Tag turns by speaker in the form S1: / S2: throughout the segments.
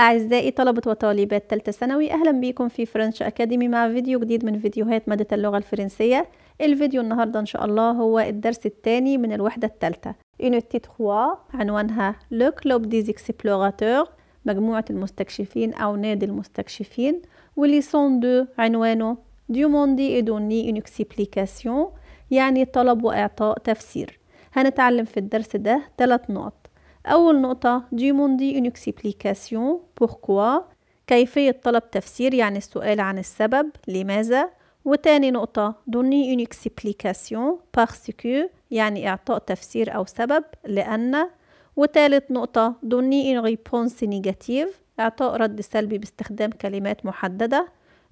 S1: أعزائي طلبة وطالبات تالتة ثانوي أهلا بيكم في فرنش أكاديمي مع فيديو جديد من فيديوهات مادة اللغة الفرنسية الفيديو النهاردة إن شاء الله هو الدرس الثاني من الوحدة الثالثة Unité 3 عنوانها لو كلوب دي Explorateurs مجموعة المستكشفين أو نادي المستكشفين وليسون دو عنوانه موندي إدوني إن إكسبليكاسيون يعني طلب وإعطاء تفسير هنتعلم في الدرس ده ثلاث نقط أول نقطة ديموندي une explication pourquoi كيفية طلب تفسير يعني السؤال عن السبب لماذا وتاني نقطة دوني une explication parce que يعني إعطاء تفسير أو سبب لأن وتالت نقطة دوني une réponse négative إعطاء رد سلبي باستخدام كلمات محددة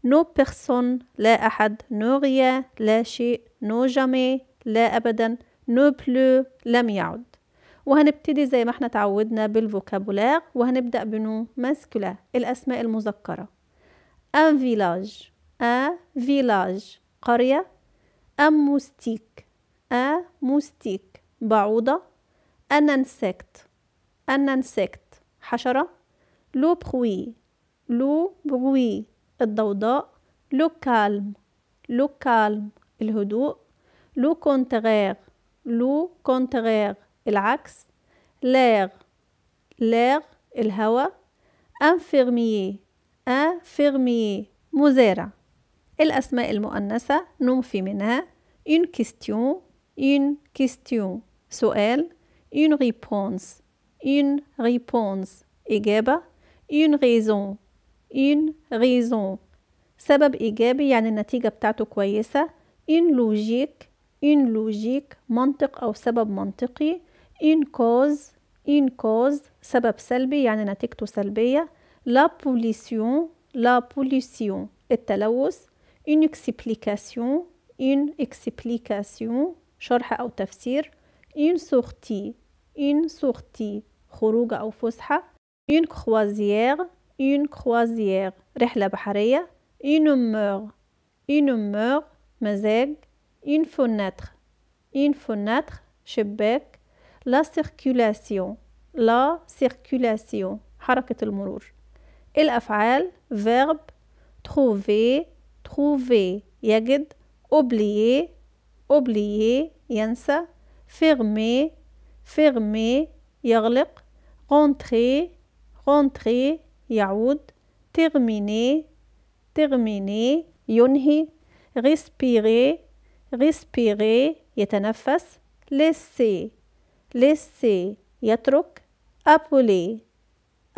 S1: no بيرسون لا أحد no غيا لا شيء no جامي لا أبدا no بلو لم يعد وهنبتدي زي ما احنا تعودنا بالفوكابولار وهنبدأ بنو ماسكولا الأسماء المذكرة ان فيلاج ان فيلاج قرية ام موستيك ان موستيك بعوضة ان انسكت ان انسكت حشرة لو بروي لو بروي الضوضاء لو كالم لو كالم الهدوء لو كونتغير لو كونتغير العكس لير لير الهواء انفيرميي انفيرميي مزارع الاسماء المؤنثه ننفي منها اون كيستيون اون كيستيون سؤال اون ريبونس اون ريبونس اجابه اون ريزون اون ريزون سبب ايجابي يعني النتيجه بتاعته كويسه اون لوجيك اون لوجيك منطق او سبب منطقي إن كوز إن كوز سبب سلبي يعني نتيجته سلبية لا بوليسيون لا بوليسيون التلوث إن إكسبليكاسيون إن إكسبليكاسيون شرح أو تفسير إن سورتي إن سورتي خروج أو فسحة إن كروازيير إن كروازيير رحلة بحرية إن مور إن مور مزاج إن فونتر إن فونتر شباك لا سيركولاسيون لا سيركولاسيون حركة المرور الأفعال verb trouver trouver يجد oublier oublier ينسى fermer fermer يغلق rentrer rentrer يعود terminer terminer ينهي respirer respirer يتنفس laisser ليسي يترك أبولي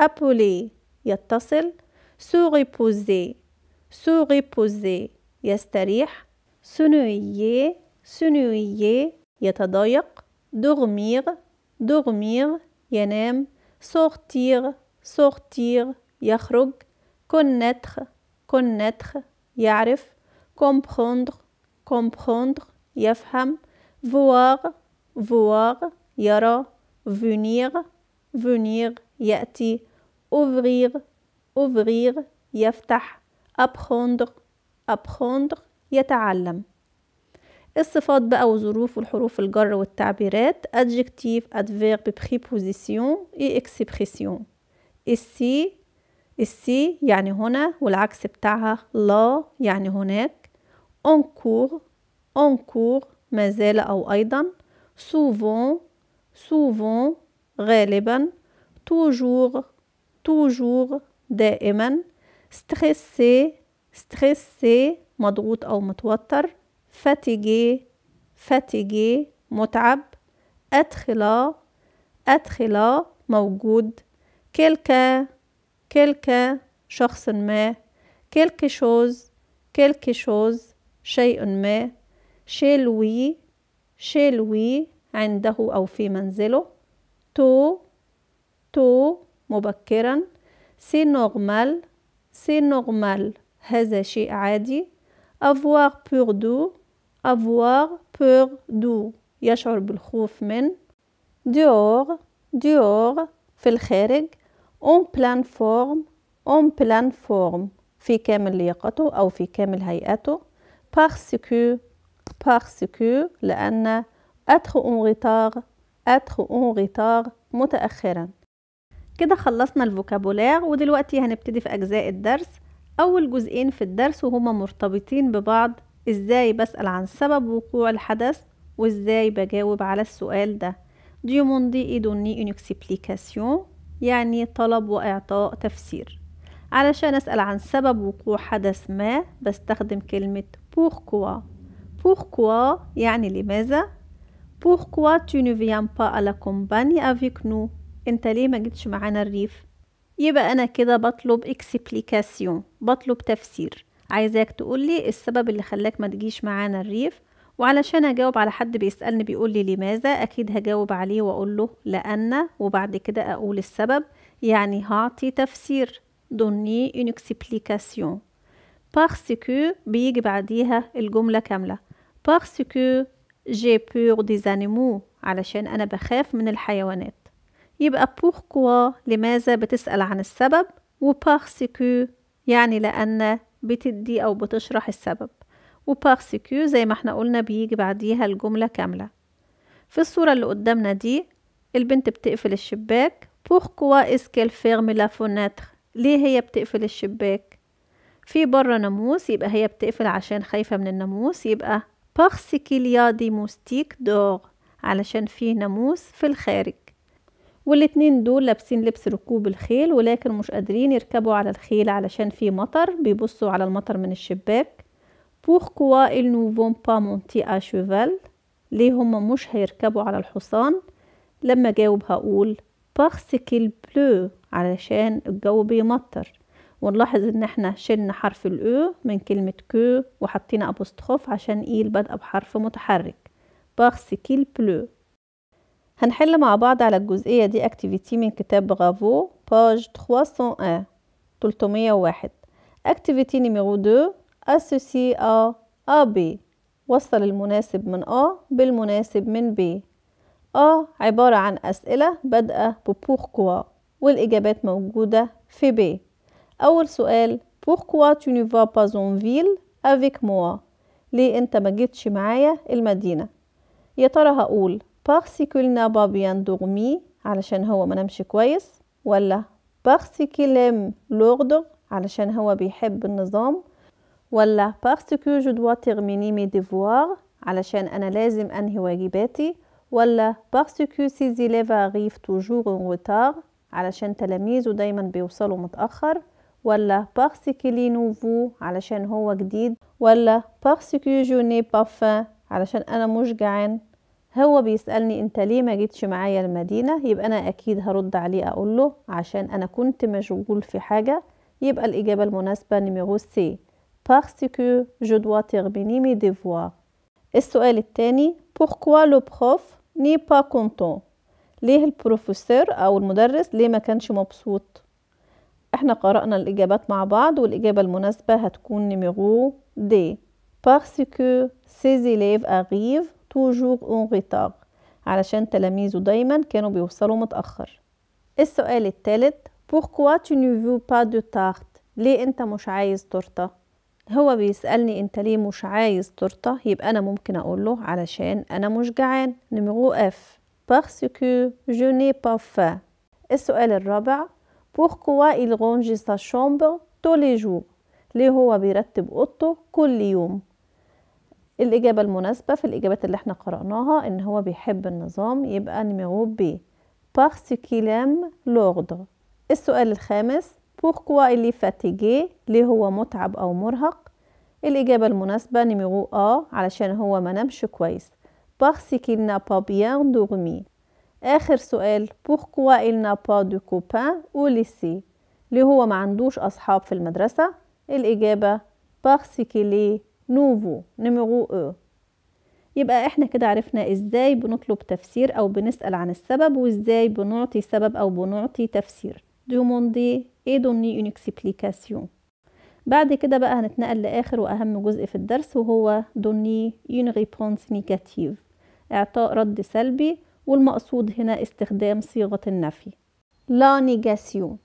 S1: أبولي يتصل سوغي بوزي سوغي بوزي يستريح سنويي سنويي يتضايق دغمير دغمير ينام سورتير سورتير يخرج كونتخ كونتخ يعرف كومبخوندر كومبخوندر يفهم voir voir يرى venir venir يأتي ouvrir ouvrir يفتح apprendre apprendre يتعلم الصفات بقى وظروف والحروف الجر والتعبيرات adjective adverb préposition et expression ici ici يعني هنا والعكس بتاعها لا يعني هناك en cours en cours ما زال أو أيضا souvent souvent غالبا toujours toujours دائما stressé stressé مضغوط أو متوتر fatigué fatigué متعب أدخلا أدخلا موجود quelqu'un quelqu'un شخص ما quelque chose quelque chose شيء ما chez lui chez lui عنده أو في منزله تو تو مبكرا سي نورمال سي نورمال هذا شيء عادي avoir peur دو avoir peur دو يشعر بالخوف من ديور ديور في الخارج اون بلان فورم اون بلان فورم في كامل لياقته أو في كامل هيئته parce que parce que لأن être en retard être en retard متأخرا كده خلصنا الفوكابولار ودلوقتي هنبتدي في أجزاء الدرس أول جزئين في الدرس وهما مرتبطين ببعض إزاي بسأل عن سبب وقوع الحدث وإزاي بجاوب على السؤال ده ديوموندي إدوني une يعني طلب وإعطاء تفسير علشان أسأل عن سبب وقوع حدث ما بستخدم كلمة بوركوا بوركوا يعني لماذا Pourquoi tu ne viens pas à la campagne avec nous انت ليه ما جيتش معانا الريف يبقى انا كده بطلب اكسبليكاسيون بطلب تفسير عايزاك تقول لي السبب اللي خلاك ما تجيش معانا الريف وعلشان اجاوب على حد بيسالني بيقول لي لماذا اكيد هجاوب عليه واقول له لان وبعد كده اقول السبب يعني هعطي تفسير دوني اون اكسبليكاسيون بارسكو بيجي بعديها الجمله كامله بارسكو جي peur des animaux علشان أنا بخاف من الحيوانات يبقى بوركوا لماذا بتسأل عن السبب وبارسكو يعني لأن بتدي أو بتشرح السبب وبارسكو زي ما احنا قلنا بيجي بعديها الجملة كاملة في الصورة اللي قدامنا دي البنت بتقفل الشباك بوركوا اسكيل فيرم لا فوناتر ليه هي بتقفل الشباك في بره ناموس يبقى هي بتقفل عشان خايفة من الناموس يبقى parce qu'il y a des moustiques علشان فيه ناموس في الخارج والاتنين دول لابسين لبس ركوب الخيل ولكن مش قادرين يركبوا على الخيل علشان فيه مطر بيبصوا على المطر من الشباك pourquoi ils ne vont pas monter à cheval ليه هم مش هيركبوا على الحصان لما جاوب هقول parce qu'il bleu علشان الجو بيمطر ونلاحظ ان احنا شلنا حرف الاو من كلمة كو وحطينا ابوستخوف عشان ايل e بادئة بحرف متحرك باخس كيل بلو هنحل مع بعض على الجزئية دي اكتيفيتي من كتاب برافو باج 301 301 اكتيفيتي نيميرو 2 اسوسي ا ا بي وصل المناسب من ا بالمناسب من بي ا عبارة عن اسئلة بادئة ببوركوا والاجابات موجودة في بي أول سؤال pourquoi tu ne vas pas en ville avec moi ليه أنت ما جيتش معايا المدينة يا ترى هقول parce qu'il n'a pas bien dormi علشان هو ما نامش كويس ولا parce qu'il aime l'ordre علشان هو بيحب النظام ولا parce que je dois terminer mes devoirs علشان أنا لازم أنهي واجباتي ولا parce que ses élèves arrivent toujours en retard علشان تلاميذه دايما بيوصلوا متأخر ولا بارسكلي نوفو علشان هو جديد ولا بارسكو جوني بافان علشان انا مش جعان هو بيسألني انت ليه ما جيتش معايا المدينة يبقى انا اكيد هرد عليه اقول له عشان انا كنت مشغول في حاجة يبقى الاجابة المناسبة نيميرو سي parce que je dois terminer mes devoirs السؤال الثاني pourquoi le prof n'est pas content ليه البروفيسور او المدرس ليه ما كانش مبسوط احنا قرأنا الإجابات مع بعض والإجابة المناسبة هتكون نيميرو دي parce que ses élèves arrivent toujours en retard علشان تلاميذه دايما كانوا بيوصلوا متأخر السؤال الثالث pourquoi tu ne veux pas de tarte ليه انت مش عايز تورته هو بيسألني انت ليه مش عايز تورته يبقى انا ممكن اقول له علشان انا مش جعان نميرو اف parce que je n'ai pas faim السؤال الرابع بوركوا il range sa chambre tous les jours ليه هو بيرتب اوضته كل يوم الإجابة المناسبة في الإجابات اللي احنا قرأناها إن هو بيحب النظام يبقى نيميرو بي parce qu'il aime l'ordre السؤال الخامس بوركوا اللي فاتيجي ليه هو متعب أو مرهق الإجابة المناسبة نيميرو أ علشان هو ما نامش كويس parce qu'il n'a pas bien dormi آخر سؤال بوخكوا إل نابا دو كوبان أو ليسي اللي ليه هو ما عندوش أصحاب في المدرسة الإجابة parce qu'il نوفو nouveau numéro e. يبقى احنا كده عرفنا ازاي بنطلب تفسير او بنسأل عن السبب وازاي بنعطي سبب او بنعطي تفسير دوموندي اي دوني اون اكسبليكاسيون بعد كده بقى هنتنقل لاخر واهم جزء في الدرس وهو دوني اون ريبونس نيجاتيف اعطاء رد سلبي والمقصود هنا استخدام صيغة النفي لا نيجاسيون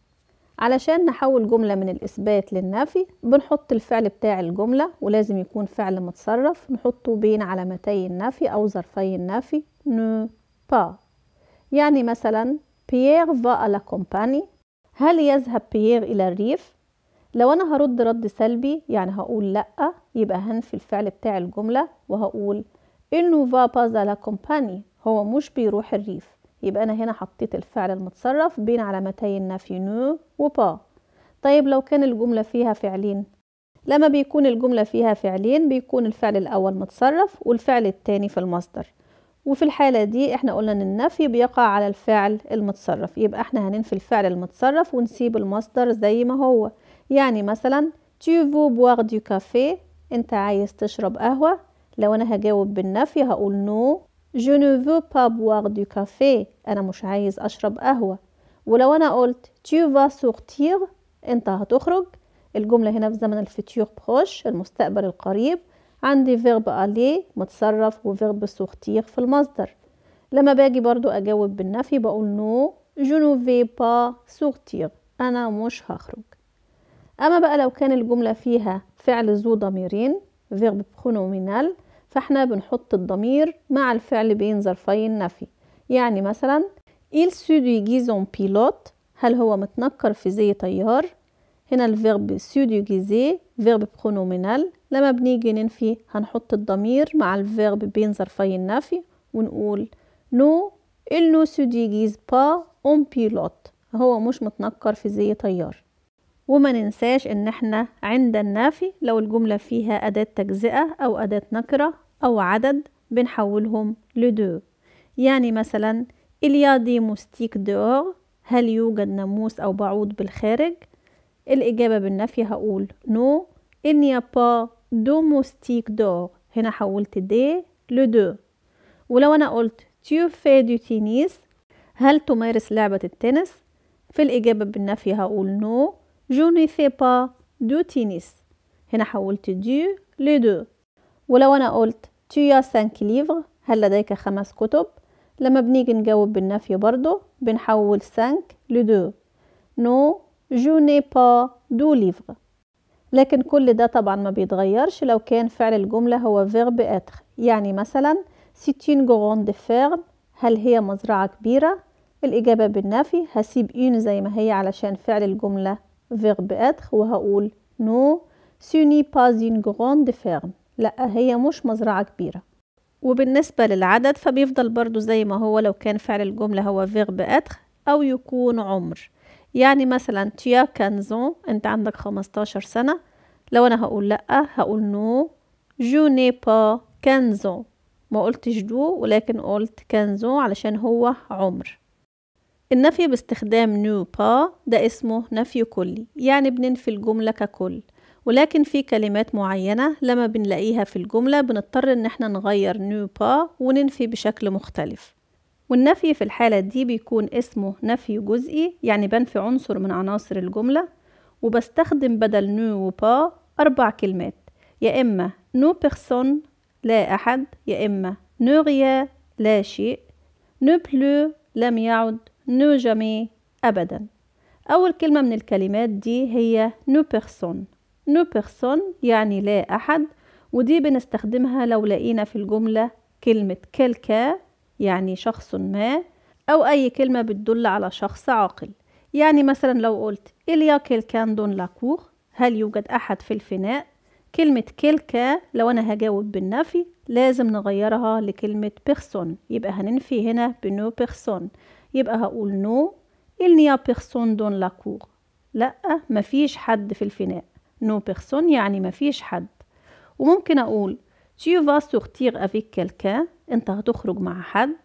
S1: علشان نحول جملة من الإثبات للنفي بنحط الفعل بتاع الجملة ولازم يكون فعل متصرف نحطه بين علامتي النفي أو ظرفي النفي نو با يعني مثلا بيير فا à كومباني هل يذهب بيير إلى الريف؟ لو أنا هرد رد سلبي يعني هقول لأ يبقى هنفي الفعل بتاع الجملة وهقول il فا va pas كومباني هو مش بيروح الريف يبقى أنا هنا حطيت الفعل المتصرف بين علامتي النفي نو وبا طيب لو كان الجملة فيها فعلين لما بيكون الجملة فيها فعلين بيكون الفعل الأول متصرف والفعل التاني في المصدر وفي الحالة دي احنا قلنا ان النفي بيقع على الفعل المتصرف يبقى احنا هننفي الفعل المتصرف ونسيب المصدر زي ما هو يعني مثلا تي فو boire du café انت عايز تشرب قهوة لو انا هجاوب بالنفي هقول نو Je ne veux pas boire du café أنا مش عايز أشرب قهوة ولو أنا قلت tu vas sortir أنت هتخرج الجملة هنا في زمن الفيتيور بروش المستقبل القريب عندي فيرب ألي متصرف وفيرب سورتير في المصدر لما باجي برضو أجاوب بالنفي بقول نو جو نو في با سورتير أنا مش هخرج أما بقى لو كان الجملة فيها فعل ذو ضميرين فيرب برونومينال فاحنا بنحط الضمير مع الفعل بين ظرفي النفي يعني مثلا il سوديجيزون بيلوت هل هو متنكر في زي طيار هنا الفيرب سوديجيزي فيرب برونومينال لما بنيجي ننفي هنحط الضمير مع الفيرب بين ظرفي النفي ونقول نو il ne se déguise pas en pilote هو مش متنكر في زي طيار وما ننساش ان احنا عند النافي لو الجملة فيها أداة تجزئة أو أداة نكرة أو عدد بنحولهم لدو يعني مثلا إليا دي موستيك دور هل يوجد ناموس أو بعوض بالخارج؟ الإجابة بالنفي هقول نو no, il دو موستيك pas هنا حولت دي لدو ولو أنا قلت تيو في دو تينيس هل تمارس لعبة التنس؟ في الإجابة بالنفي هقول نو no, في با دو تينيس هنا حولت دي لدو ولو أنا قلت tu as cinq هل لديك خمس كتب لما بنيجي نجاوب بالنفي برضو بنحول سانك لدو نو جو ني با دو ليفغ لكن كل ده طبعا ما بيتغيرش لو كان فعل الجملة هو فيرب اتر يعني مثلا ستين دي فيرم هل هي مزرعة كبيرة؟ الإجابة بالنفي هسيب إين زي ما هي علشان فعل الجملة فيرب اتر وهقول نو سوني با زين دي فيرم لا هي مش مزرعة كبيرة وبالنسبة للعدد فبيفضل برضو زي ما هو لو كان فعل الجملة هو فيغب اتر أو يكون عمر يعني مثلا تيا كانزون انت عندك 15 سنة لو انا هقول لا هقول نو جو ني با كانزون ما قلتش دو ولكن قلت كانزون علشان هو عمر النفي باستخدام نو با ده اسمه نفي كلي يعني بننفي الجملة ككل ولكن في كلمات معينة لما بنلاقيها في الجملة بنضطر إن احنا نغير نو با وننفي بشكل مختلف والنفي في الحالة دي بيكون اسمه نفي جزئي يعني بنفي عنصر من عناصر الجملة وبستخدم بدل نو وبا أربع كلمات يا إما نو بيرسون لا أحد يا إما نو غيا لا شيء نو بلو لم يعد نو جامي أبدا أول كلمة من الكلمات دي هي نو بيرسون نو بيرسون يعني لا أحد ودي بنستخدمها لو لقينا في الجملة كلمة كلكا يعني شخص ما أو أي كلمة بتدل على شخص عاقل يعني مثلا لو قلت إليا كيلكان دون لاكور هل يوجد أحد في الفناء؟ كلمة كلكا لو أنا هجاوب بالنفي لازم نغيرها لكلمة بيرسون يبقى هننفي هنا بنو بيرسون يبقى هقول نو إليا بيرسون دون لاكور لأ مفيش حد في الفناء نو بيرسون يعني ما فيش حد وممكن أقول tu vas sortir avec quelqu'un أنت هتخرج مع حد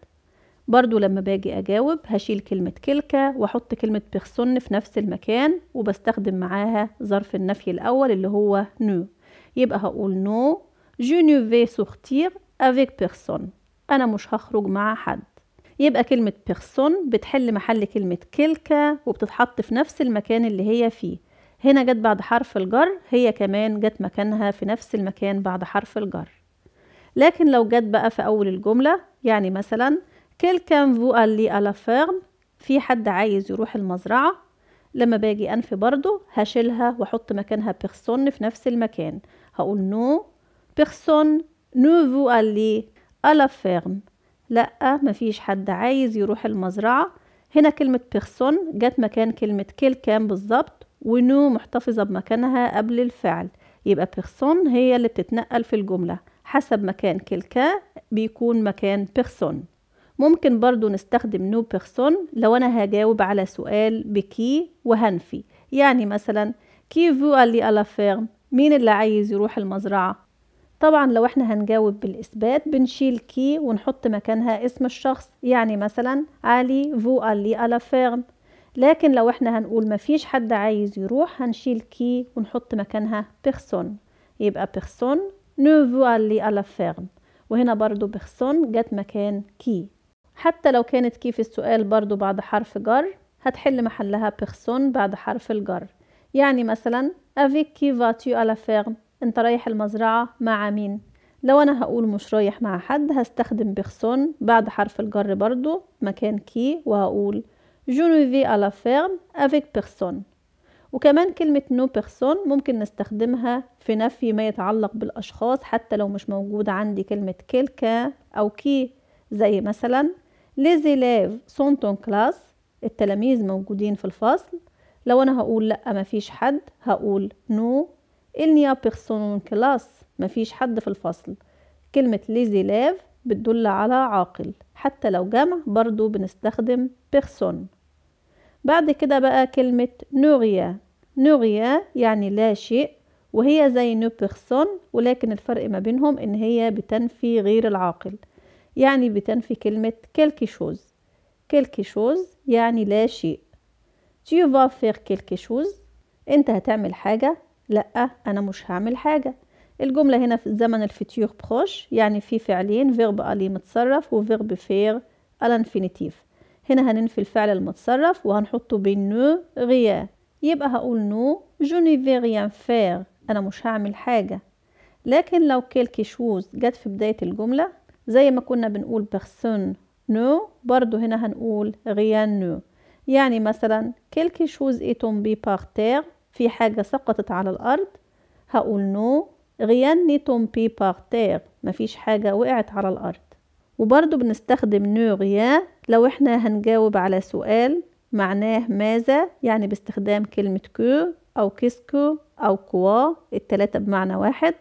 S1: برضو لما باجي أجاوب هشيل كلمة كلكا وأحط كلمة بيرسون في نفس المكان وبستخدم معاها ظرف النفي الأول اللي هو نو يبقى هقول نو جو نو في سورتير افيك بيرسون أنا مش هخرج مع حد يبقى كلمة بيرسون بتحل محل كلمة كلكا وبتتحط في نفس المكان اللي هي فيه هنا جت بعد حرف الجر هي كمان جت مكانها في نفس المكان بعد حرف الجر لكن لو جت بقى في أول الجملة يعني مثلا كيلكان فو ألي ألا فيرم في حد عايز يروح المزرعة لما باجي أنفي برضو هشيلها وأحط مكانها بيرسون في نفس المكان هقول نو بيرسون نو فو ألي ألا فيرم لأ مفيش حد عايز يروح المزرعة هنا كلمة بيرسون جت مكان كلمة كيلكان بالظبط ونو محتفظة بمكانها قبل الفعل يبقى بيرسون هي اللي بتتنقل في الجملة حسب مكان كلكا بيكون مكان بيرسون ممكن برضو نستخدم نو بيرسون لو أنا هجاوب على سؤال بكي وهنفي يعني مثلا كي فو الي ألا فيرم مين اللي عايز يروح المزرعة طبعا لو احنا هنجاوب بالإثبات بنشيل كي ونحط مكانها اسم الشخص يعني مثلا علي فو ألي ألا فيرم لكن لو احنا هنقول مفيش حد عايز يروح هنشيل كي ونحط مكانها بيرسون يبقى بيرسون نو فوالي على فيرم وهنا برضو بيرسون جت مكان كي حتى لو كانت كي في السؤال برضو بعد حرف جر هتحل محلها بيرسون بعد حرف الجر يعني مثلا افيك كي فاتيو على فيرم انت رايح المزرعة مع مين لو انا هقول مش رايح مع حد هستخدم بيرسون بعد حرف الجر برضو مكان كي وهقول جو نو في على فيرم افيك بيرسون وكمان كلمة نو no بيرسون ممكن نستخدمها في نفي ما يتعلق بالأشخاص حتى لو مش موجود عندي كلمة كلكا أو كي زي مثلا les élèves sont en classe التلاميذ موجودين في الفصل لو أنا هقول لأ مفيش حد هقول نو il n'y a personne en classe مفيش حد في الفصل كلمة les élèves بتدل على عاقل حتى لو جمع برضو بنستخدم بيرسون بعد كده بقى كلمة نوغيا نوغيا يعني لا شيء وهي زي نو بيرسون ولكن الفرق ما بينهم ان هي بتنفي غير العاقل يعني بتنفي كلمة كلكي شوز كلكي شوز يعني لا شيء تيو فا faire quelque شوز انت هتعمل حاجة لا انا مش هعمل حاجة الجملة هنا في الزمن الفيتير بروش يعني في فعلين فيرب الي متصرف وفيرب فير الانفينيتيف هنا هننفي الفعل المتصرف وهنحطه بالنو غيا يبقى هقول نو جو ني في غيان فير انا مش هعمل حاجه لكن لو كيلكي شوز جت في بدايه الجمله زي ما كنا بنقول بيرسون نو برضو هنا هنقول غيان نو يعني مثلا كيلكي شوز اي تومبي باغ تير في حاجه سقطت على الارض هقول نو غيان ني تومبي باغ تير مفيش حاجه وقعت على الارض وبرضو بنستخدم نو غيان لو احنا هنجاوب على سؤال معناه ماذا يعني باستخدام كلمة كو أو كيسكو أو كوا التلاتة بمعنى واحد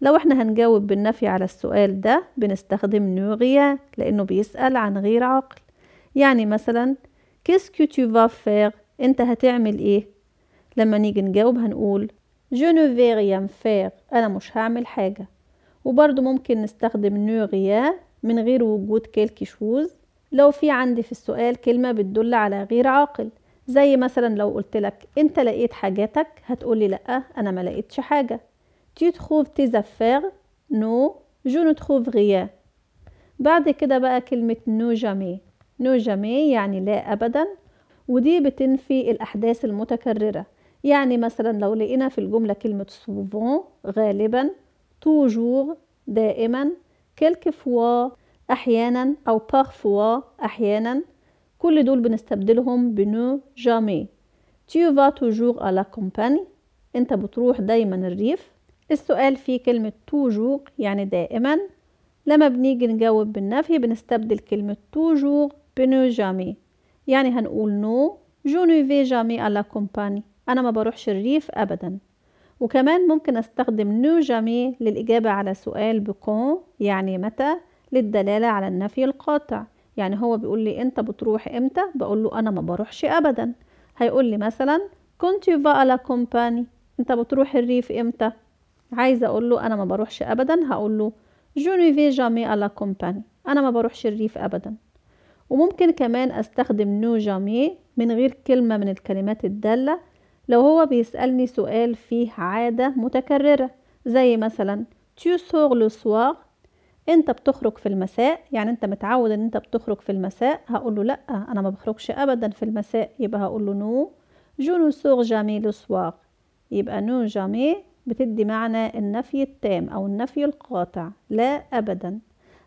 S1: لو احنا هنجاوب بالنفي على السؤال ده بنستخدم نوغيا لأنه بيسأل عن غير عقل يعني مثلا كيسكو تو فافير انت هتعمل ايه لما نيجي نجاوب هنقول جو نو فير انا مش هعمل حاجة وبرضو ممكن نستخدم نوغيا من غير وجود كيلكي شوز لو في عندي في السؤال كلمة بتدل على غير عاقل زي مثلا لو قلت لك انت لقيت حاجاتك هتقولي لأ انا ما لقيتش حاجة tu trouves tes affaires no je ne trouve rien بعد كده بقى كلمة نو جامي نو جامي يعني لا أبدا ودي بتنفي الأحداث المتكررة يعني مثلا لو لقينا في الجملة كلمة souvent غالبا توجور دائما كلك فوا أحيانا أو بارفوا أحيانا كل دول بنستبدلهم بنو جامي tu vas toujours à la campagne أنت بتروح دايما الريف السؤال فيه كلمة توجور يعني دائما لما بنيجي نجاوب بالنفي بنستبدل كلمة توجور بنو جامي يعني هنقول نو جو نوفي جامي على كومباني أنا ما بروحش الريف أبدا وكمان ممكن أستخدم نو جامي للإجابة على سؤال بكون يعني متى للدلالة على النفي القاطع يعني هو بيقول لي انت بتروح امتى بقول له انا ما بروحش ابدا هيقول لي مثلا كنت va لا كومباني انت بتروح الريف امتى عايزه اقول له انا ما بروحش ابدا هقول له je ne vais jamais à انا ما بروحش الريف ابدا وممكن كمان استخدم نو جامي من غير كلمه من الكلمات الداله لو هو بيسالني سؤال فيه عاده متكرره زي مثلا تيو سوغ لو سوار انت بتخرج في المساء يعني انت متعود ان انت بتخرج في المساء هقول له لا انا ما بخرجش ابدا في المساء يبقى هقول له نو جو نو سوغ جامي لو سواغ يبقى نو جامي بتدي معنى النفي التام او النفي القاطع لا ابدا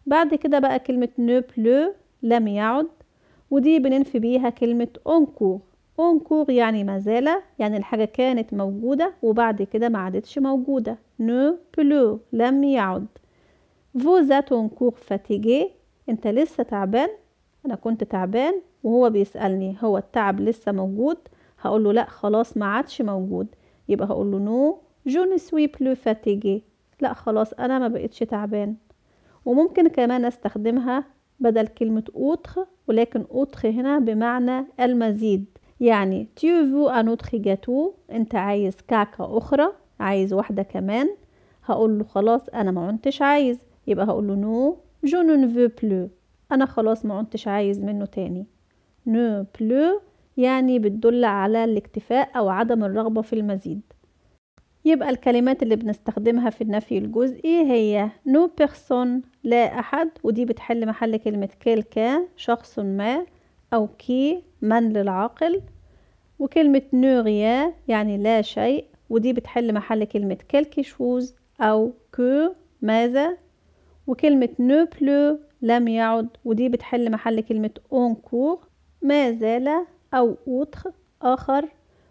S1: بعد كده بقى كلمة نو بلو لم يعد ودي بننفي بيها كلمة انكور انكور يعني ما زال يعني الحاجة كانت موجودة وبعد كده ما عادتش موجودة نو بلو لم يعد vous êtes encore fatigué انت لسه تعبان انا كنت تعبان وهو بيسألني هو التعب لسه موجود هقول له لا خلاص ما عادش موجود يبقى هقول له نو جو ني سوي بلو فاتيجي لا خلاص انا ما بقتش تعبان وممكن كمان استخدمها بدل كلمة اوتخ ولكن اوتخ هنا بمعنى المزيد يعني تيو فو ان جاتو انت عايز كعكة اخرى عايز واحدة كمان هقول له خلاص انا ما عنتش عايز يبقى هقول له نو جو نو نو بلو انا خلاص ما عدتش عايز منه تاني نو بلو يعني بتدل على الاكتفاء او عدم الرغبه في المزيد يبقى الكلمات اللي بنستخدمها في النفي الجزئي هي نو no بيرسون لا احد ودي بتحل محل كلمه كيلكا شخص ما او كي من للعاقل وكلمه نو غيا يعني لا شيء ودي بتحل محل كلمه كيلكي شوز او كو ماذا وكلمة نو بلو لم يعد ودي بتحل محل كلمة اونكور ما زال أو أوتخ آخر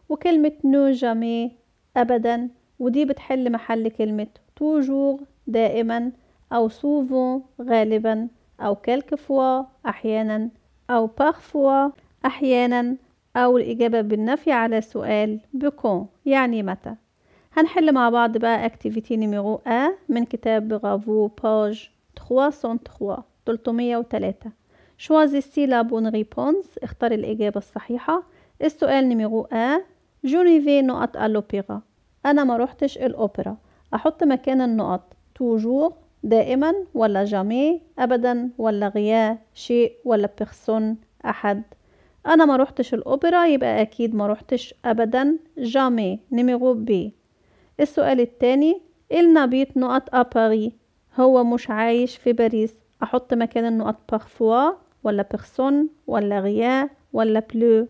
S1: وكلمة نو جامي أبدا ودي بتحل محل كلمة توجور دائما أو سوفو غالبا أو كالكفوا أحيانا أو بارفوا أحيانا أو الإجابة بالنفي على سؤال بكون يعني متى هنحل مع بعض بقى اكتيفيتي نيميرو ا من كتاب برافو باج 303 303 شوازي لا بون ريبونس اختار الإجابة الصحيحة السؤال نيميرو ا جونيفي نقط الأوبرا أنا ما روحتش الأوبرا أحط مكان النقط توجور دائما ولا جامي أبدا ولا غيا شيء ولا بيرسون أحد أنا ما روحتش الأوبرا يبقى أكيد ما روحتش أبدا جامي نيميرو بي السؤال التاني إيه النبيت نقط أباري هو مش عايش في باريس أحط مكان النقط بارفوا ولا بيرسون ولا غيا ولا بلو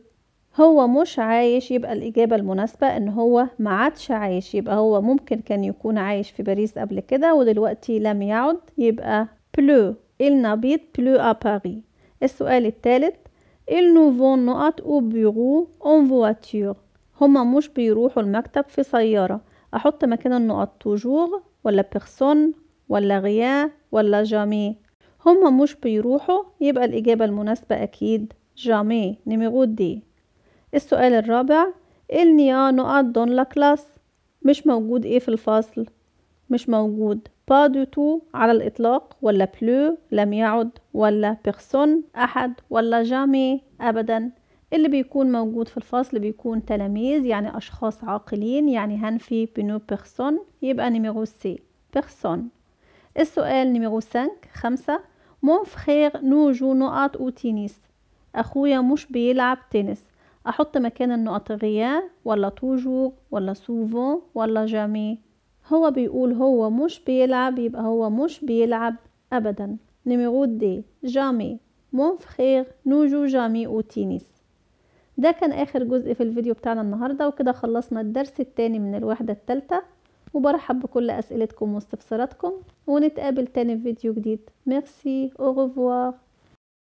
S1: هو مش عايش يبقى الإجابة المناسبة إن هو ما عادش عايش يبقى هو ممكن كان يكون عايش في باريس قبل كده ودلوقتي لم يعد يبقى بلو إيه النبيط بلو أباري السؤال الثالث إيه النوفون نقط أو بيرو أون فواتير هما مش بيروحوا المكتب في سيارة أحط مكان النقط توجور ولا بيرسون ولا غيا ولا جامي هما مش بيروحوا يبقى الإجابة المناسبة أكيد جامي نميرو دي السؤال الرابع il n'y نقط دون لا كلاس مش موجود ايه في الفصل مش موجود با دو تو على الإطلاق ولا بلو لم يعد ولا بيرسون أحد ولا جامي أبدا اللي بيكون موجود في الفصل بيكون تلاميذ يعني أشخاص عاقلين يعني هنفي بنو بيرسون يبقى نيميرو سي بيرسون السؤال نيميرو 5 خمسة مون فخير نوجو نقط أو تينيس أخويا مش بيلعب تنس أحط مكان النقط غيا ولا توجور ولا سوفون ولا جامي هو بيقول هو مش بيلعب يبقى هو مش بيلعب أبدا نيميرو دي جامي مون فخير نوجو جامي أو تينيس ده كان اخر جزء في الفيديو بتاعنا النهاردة وكده خلصنا الدرس التاني من الوحدة التالتة وبرحب بكل اسئلتكم واستفساراتكم ونتقابل تاني في فيديو جديد ميرسي اوغفوار